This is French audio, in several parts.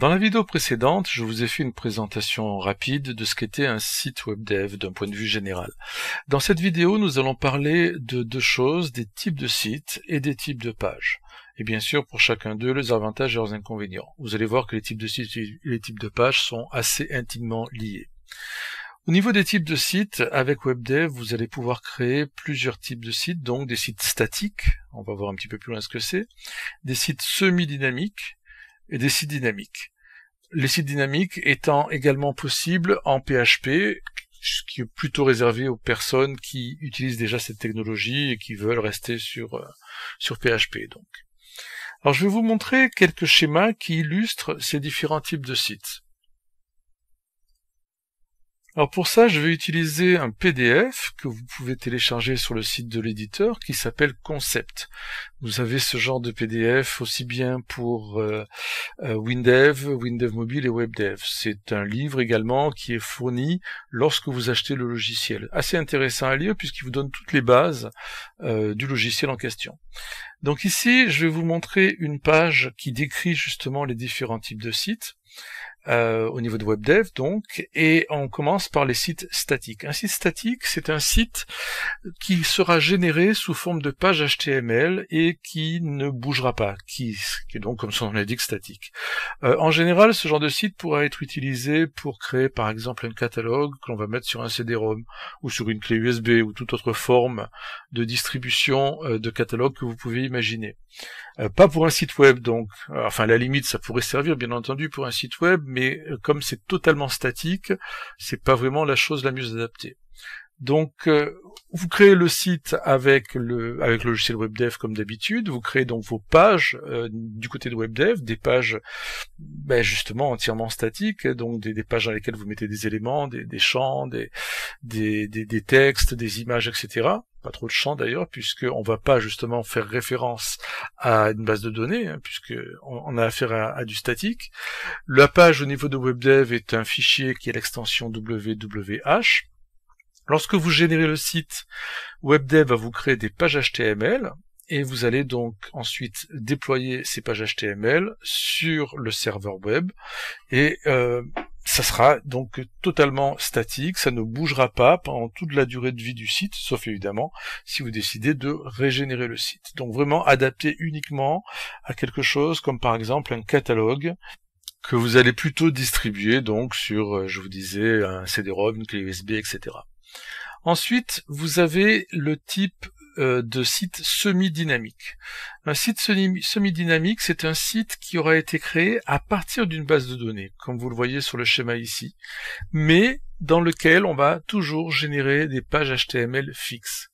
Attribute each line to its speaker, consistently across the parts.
Speaker 1: Dans la vidéo précédente, je vous ai fait une présentation rapide de ce qu'était un site web dev d'un point de vue général. Dans cette vidéo, nous allons parler de deux choses, des types de sites et des types de pages. Et bien sûr, pour chacun d'eux, les avantages et leurs inconvénients. Vous allez voir que les types de sites et les types de pages sont assez intimement liés. Au niveau des types de sites, avec WebDev, vous allez pouvoir créer plusieurs types de sites, donc des sites statiques, on va voir un petit peu plus loin ce que c'est, des sites semi-dynamiques, et des sites dynamiques. Les sites dynamiques étant également possibles en PHP, ce qui est plutôt réservé aux personnes qui utilisent déjà cette technologie et qui veulent rester sur, euh, sur PHP. Donc. Alors je vais vous montrer quelques schémas qui illustrent ces différents types de sites. Alors pour ça, je vais utiliser un PDF que vous pouvez télécharger sur le site de l'éditeur qui s'appelle Concept. Vous avez ce genre de PDF aussi bien pour euh, euh, WinDev, WinDev Mobile et WebDev. C'est un livre également qui est fourni lorsque vous achetez le logiciel. Assez intéressant à lire puisqu'il vous donne toutes les bases euh, du logiciel en question. Donc ici, je vais vous montrer une page qui décrit justement les différents types de sites. Euh, au niveau de WebDev donc, et on commence par les sites statiques. Un site statique, c'est un site qui sera généré sous forme de page HTML et qui ne bougera pas, qui, qui est donc comme son nom l'indique statique. Euh, en général, ce genre de site pourra être utilisé pour créer par exemple un catalogue que l'on va mettre sur un CD-ROM ou sur une clé USB ou toute autre forme de distribution euh, de catalogue que vous pouvez imaginer. pas pour un site web donc, enfin à la limite ça pourrait servir bien entendu pour un site web, mais euh, comme c'est totalement statique, c'est pas vraiment la chose la mieux adaptée. Donc euh, vous créez le site avec le logiciel WebDev comme d'habitude. Vous créez donc vos pages euh, du côté de WebDev, des pages ben, justement entièrement statiques, donc des, pages dans lesquelles vous mettez des éléments, des, champs, des, textes, des images, etc. Pas trop de champs d'ailleurs, puisqu'on va pas justement faire référence à une base de données, hein, puisqu'on on a affaire à, à, du statique. La page au niveau de WebDev est un fichier qui est l'extension wwh Lorsque vous générez le site, WebDev va vous créer des pages HTML et vous allez donc ensuite déployer ces pages HTML sur le serveur web et euh, ça sera donc totalement statique, ça ne bougera pas pendant toute la durée de vie du site, sauf évidemment si vous décidez de régénérer le site. Donc vraiment adapté uniquement à quelque chose comme par exemple un catalogue que vous allez plutôt distribuer donc sur, euh, je vous disais, un CD-ROM, une clé USB, etc. Ensuite, vous avez le type euh, de site semi-dynamique. Un site semi-dynamique, c'est un site qui aura été créé à partir d'une base de données, comme vous le voyez sur le schéma ici, mais dans lequel on va toujours générer des pages HTML fixes.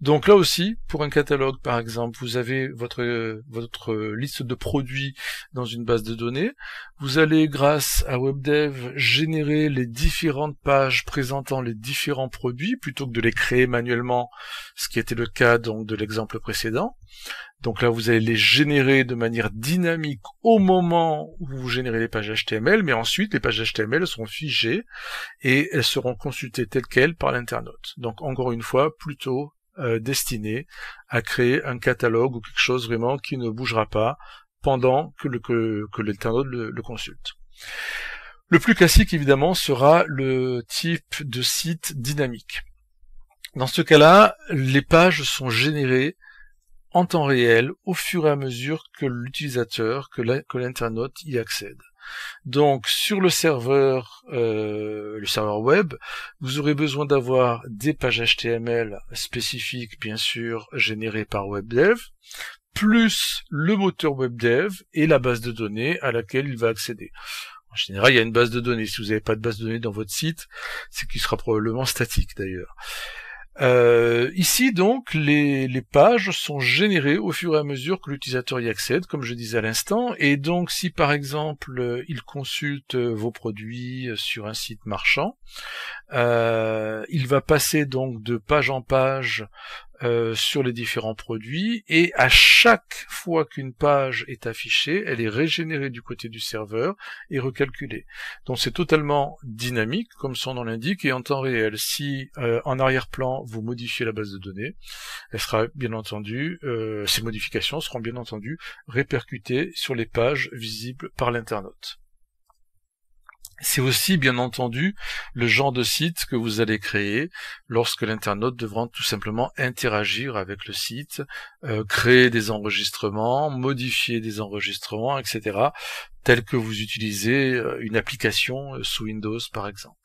Speaker 1: Donc là aussi, pour un catalogue par exemple, vous avez votre, euh, votre liste de produits dans une base de données. Vous allez, grâce à WebDev, générer les différentes pages présentant les différents produits plutôt que de les créer manuellement, ce qui était le cas donc de l'exemple précédent. Donc là, vous allez les générer de manière dynamique au moment où vous générez les pages HTML, mais ensuite, les pages HTML seront figées et elles seront consultées telles quelles par l'internaute. Donc encore une fois, plutôt euh, destiné à créer un catalogue ou quelque chose vraiment qui ne bougera pas pendant que, l'internaute le, le consulte. Le plus classique évidemment sera le type de site dynamique. Dans ce cas-là, les pages sont générées en temps réel au fur et à mesure que l'utilisateur, que l'internaute y accède. Donc sur le serveur, euh, le serveur web, vous aurez besoin d'avoir des pages HTML spécifiques, bien sûr, générées par WebDev, plus le moteur WebDev et la base de données à laquelle il va accéder. En général, il y a une base de données. Si vous n'avez pas de base de données dans votre site, c'est qu'il sera probablement statique d'ailleurs. Euh, ici donc les, pages sont générées au fur et à mesure que l'utilisateur y accède, comme je disais à l'instant, et donc si par exemple euh, il consulte euh, vos produits euh, sur un site marchand, il va passer donc de page en page euh, sur les différents produits et à chaque fois qu'une page est affichée, elle est régénérée du côté du serveur et recalculée. Donc c'est totalement dynamique comme son nom l'indique et en temps réel. Si euh, en arrière-plan vous modifiez la base de données, elle sera bien entendu, euh, ces modifications seront bien entendu répercutées sur les pages visibles par l'internaute. C'est aussi, bien entendu, le genre de site que vous allez créer lorsque l'internaute devra tout simplement interagir avec le site, euh, créer des enregistrements, modifier des enregistrements, etc., tel que vous utilisez euh, une application euh, sous Windows, par exemple.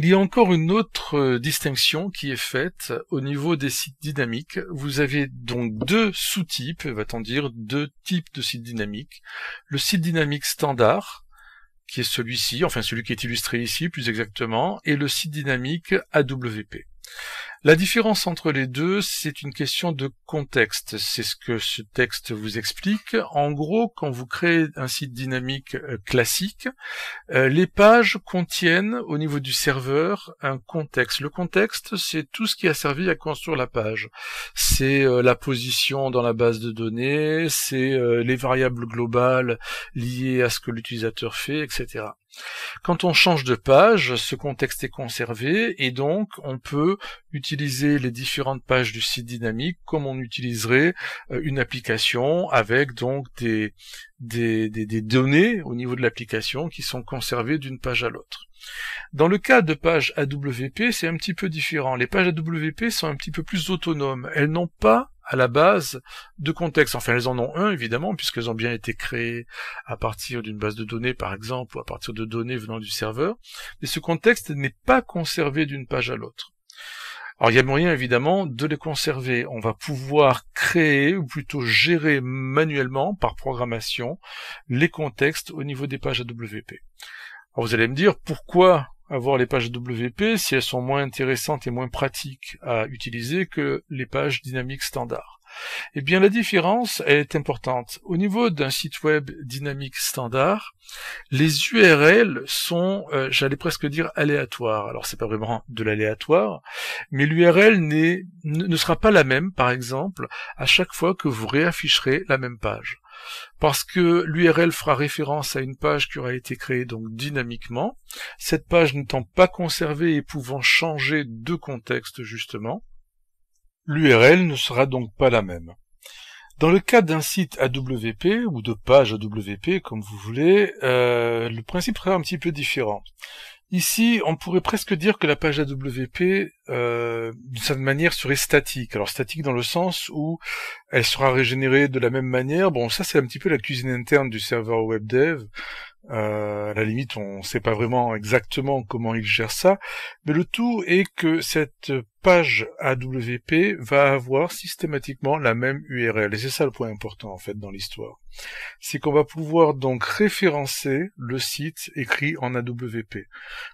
Speaker 1: Il y a encore une autre euh, distinction qui est faite au niveau des sites dynamiques. Vous avez donc deux sous-types, va-t-on dire, deux types de sites dynamiques. Le site dynamique standard, qui est celui-ci, enfin celui qui est illustré ici plus exactement, et le site dynamique AWP. La différence entre les deux, c'est une question de contexte. C'est ce que ce texte vous explique. En gros, quand vous créez un site dynamique euh, classique, euh, les pages contiennent au niveau du serveur un contexte. Le contexte, c'est tout ce qui a servi à construire la page. C'est euh, la position dans la base de données, c'est les variables globales liées à ce que l'utilisateur fait, etc. Quand on change de page, ce contexte est conservé et donc on peut utiliser les différentes pages du site dynamique comme on utiliserait euh, une application avec donc des, des, des, données au niveau de l'application qui sont conservées d'une page à l'autre. Dans le cas de pages AWP, c'est un petit peu différent. Les pages AWP sont un petit peu plus autonomes. Elles n'ont pas à la base de contextes. Enfin, elles en ont un, évidemment, puisqu'elles ont bien été créées à partir d'une base de données, par exemple, ou à partir de données venant du serveur, mais ce contexte n'est pas conservé d'une page à l'autre. Alors il y a moyen évidemment de les conserver. On va pouvoir créer ou plutôt gérer manuellement par programmation les contextes au niveau des pages AWP. Alors vous allez me dire pourquoi avoir les pages WP si elles sont moins intéressantes et moins pratiques à utiliser que les pages dynamiques standard. Eh bien la différence est importante. Au niveau d'un site web dynamique standard, les URL sont, euh, j'allais presque dire, aléatoires. Alors c'est pas vraiment de l'aléatoire, mais l'URL ne sera pas la même, par exemple, à chaque fois que vous réafficherez la même page parce que l'URL fera référence à une page qui aura été créée donc dynamiquement, cette page n'étant pas conservée et pouvant changer de contexte justement, l'URL ne sera donc pas la même. Dans le cas d'un site AWP ou de page AWP, comme vous voulez, euh, le principe serait un petit peu différent. Ici, on pourrait presque dire que la page AWP, euh, d'une certaine manière, serait statique. Alors statique dans le sens où elle sera régénérée de la même manière. Bon, ça c'est un petit peu la cuisine interne du serveur WebDev. Euh, à la limite, on ne sait pas vraiment exactement comment il gère ça, mais le tout est que cette page AWP va avoir systématiquement la même URL. Et c'est ça le point important en fait dans l'histoire. C'est qu'on va pouvoir donc référencer le site écrit en AWP.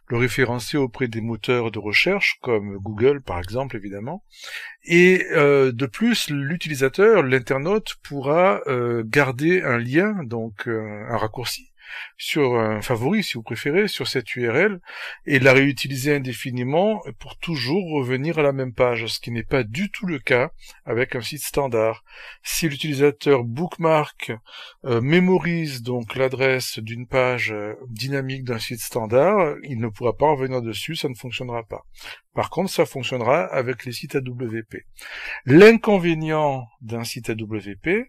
Speaker 1: Le référencer auprès des moteurs de recherche comme Google par exemple évidemment. Et euh, de plus, l'utilisateur, l'internaute pourra euh, garder un lien, donc euh, un raccourci sur un favori, si vous préférez, sur cette URL et la réutiliser indéfiniment pour toujours revenir à la même page, ce qui n'est pas du tout le cas avec un site standard. Si l'utilisateur bookmark euh, mémorise donc l'adresse d'une page euh, dynamique d'un site standard, il ne pourra pas revenir dessus, ça ne fonctionnera pas. Par contre, ça fonctionnera avec les sites AWP. L'inconvénient d'un site AWP,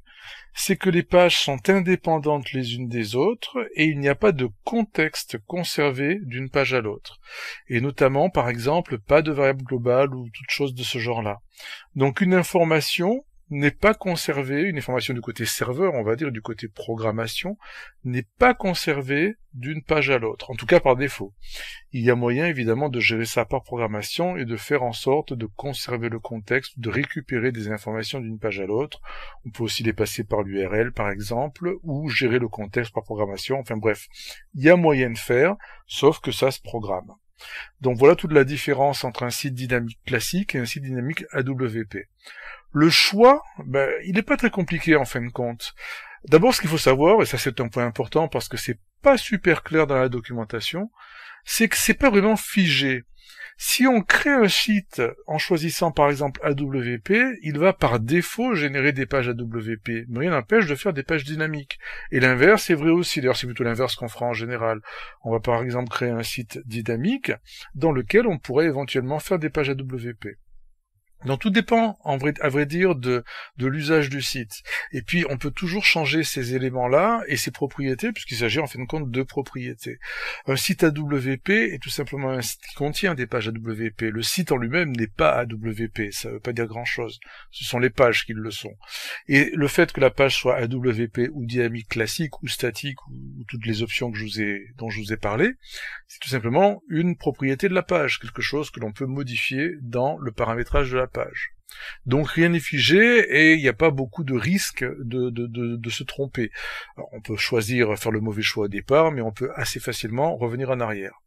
Speaker 1: c'est que les pages sont indépendantes les unes des autres et il n'y a pas de contexte conservé d'une page à l'autre. Et notamment, par exemple, pas de variable globale ou toute chose de ce genre-là. Donc une information n'est pas conservée, une information du côté serveur, on va dire, du côté programmation, n'est pas conservée d'une page à l'autre, en tout cas par défaut. Il y a moyen évidemment de gérer ça par programmation et de faire en sorte de conserver le contexte, de récupérer des informations d'une page à l'autre. On peut aussi les passer par l'URL par exemple, ou gérer le contexte par programmation, enfin bref, il y a moyen de faire, sauf que ça se programme. Donc voilà toute la différence entre un site dynamique classique et un site dynamique AWP le choix, ben, il n'est pas très compliqué en fin de compte. D'abord, ce qu'il faut savoir, et ça c'est un point important parce que c'est pas super clair dans la documentation, c'est que c'est pas vraiment figé. Si on crée un site en choisissant par exemple AWP, il va par défaut générer des pages AWP, mais rien n'empêche de faire des pages dynamiques. Et l'inverse est vrai aussi, d'ailleurs c'est plutôt l'inverse qu'on fera en général. On va par exemple créer un site dynamique dans lequel on pourrait éventuellement faire des pages AWP. Donc tout dépend, à vrai dire, de, de l'usage du site. Et puis on peut toujours changer ces éléments-là et ces propriétés, puisqu'il s'agit en fin de compte de propriétés. Un site AWP est tout simplement un site qui contient des pages AWP. Le site en lui-même n'est pas AWP, ça ne veut pas dire grand-chose. Ce sont les pages qui le sont. Et le fait que la page soit AWP ou dynamique classique ou statique ou toutes les options que je vous ai, dont je vous ai parlé, c'est tout simplement une propriété de la page, quelque chose que l'on peut modifier dans le paramétrage de la page. Donc rien n'est figé et il n'y a pas beaucoup de risque de, se tromper. on peut choisir faire le mauvais choix au départ, mais on peut assez facilement revenir en arrière.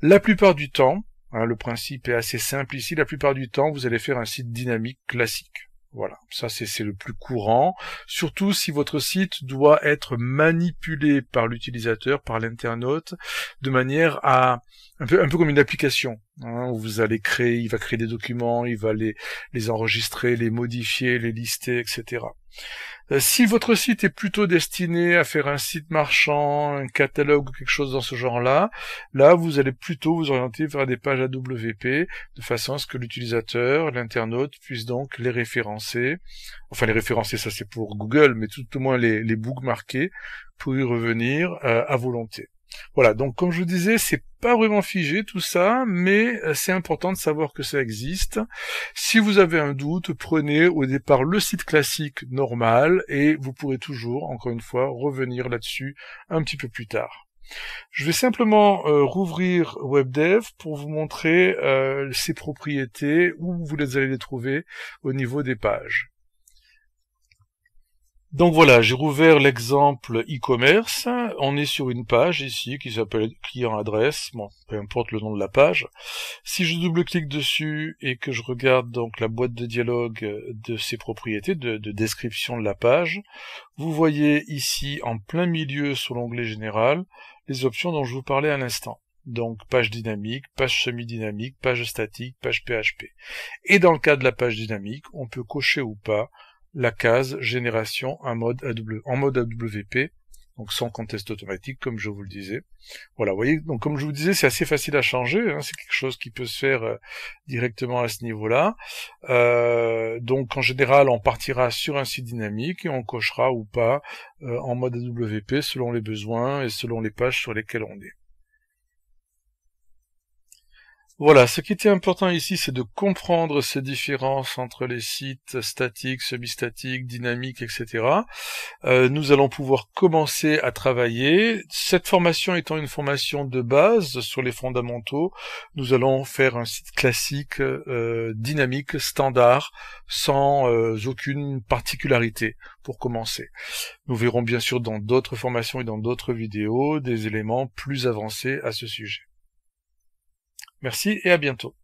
Speaker 1: La plupart du temps, hein, le principe est assez simple ici, la plupart du temps vous allez faire un site dynamique classique. Voilà, ça c'est le plus courant, surtout si votre site doit être manipulé par l'utilisateur, par l'internaute, de manière à un peu, un peu comme une application, hein, où vous allez créer, il va créer des documents, il va les, les enregistrer, les modifier, les lister, etc. Euh, si votre site est plutôt destiné à faire un site marchand, un catalogue ou quelque chose dans ce genre-là, là vous allez plutôt vous orienter vers des pages AWP de façon à ce que l'utilisateur, l'internaute puisse donc les référencer. Enfin les référencer ça c'est pour Google, mais tout au moins les, les marqués, pour y revenir euh, à volonté. Voilà, donc comme je vous disais, c'est pas vraiment figé tout ça, mais euh, c'est important de savoir que ça existe. Si vous avez un doute, prenez au départ le site classique normal et vous pourrez toujours, encore une fois, revenir là-dessus un petit peu plus tard. Je vais simplement euh, rouvrir WebDev pour vous montrer euh, ses propriétés, où vous les allez les trouver au niveau des pages. Donc voilà, j'ai rouvert l'exemple e-commerce. On est sur une page ici qui s'appelle client adresse, bon, peu importe le nom de la page. Si je double-clique dessus et que je regarde donc la boîte de dialogue de ses propriétés, de, de description de la page, vous voyez ici en plein milieu sur l'onglet général les options dont je vous parlais à l'instant. Donc page dynamique, page semi-dynamique, page statique, page PHP. Et dans le cas de la page dynamique, on peut cocher ou pas la case génération en mode, en mode AWP, donc sans contest automatique, comme je vous le disais. Voilà, vous voyez, donc comme je vous disais, c'est assez facile à changer, hein, c'est quelque chose qui peut se faire euh, directement à ce niveau-là. Euh, donc en général, on partira sur un site dynamique et on cochera ou pas euh, en mode AWP selon les besoins et selon les pages sur lesquelles on est. Voilà, ce qui était important ici, c'est de comprendre ces différences entre les sites statiques, semi-statiques, dynamiques, etc. Euh, nous allons pouvoir commencer à travailler. Cette formation étant une formation de base sur les fondamentaux, nous allons faire un site classique, euh, dynamique, standard, sans euh, aucune particularité pour commencer. Nous verrons bien sûr dans d'autres formations et dans d'autres vidéos des éléments plus avancés à ce sujet. Merci et à bientôt.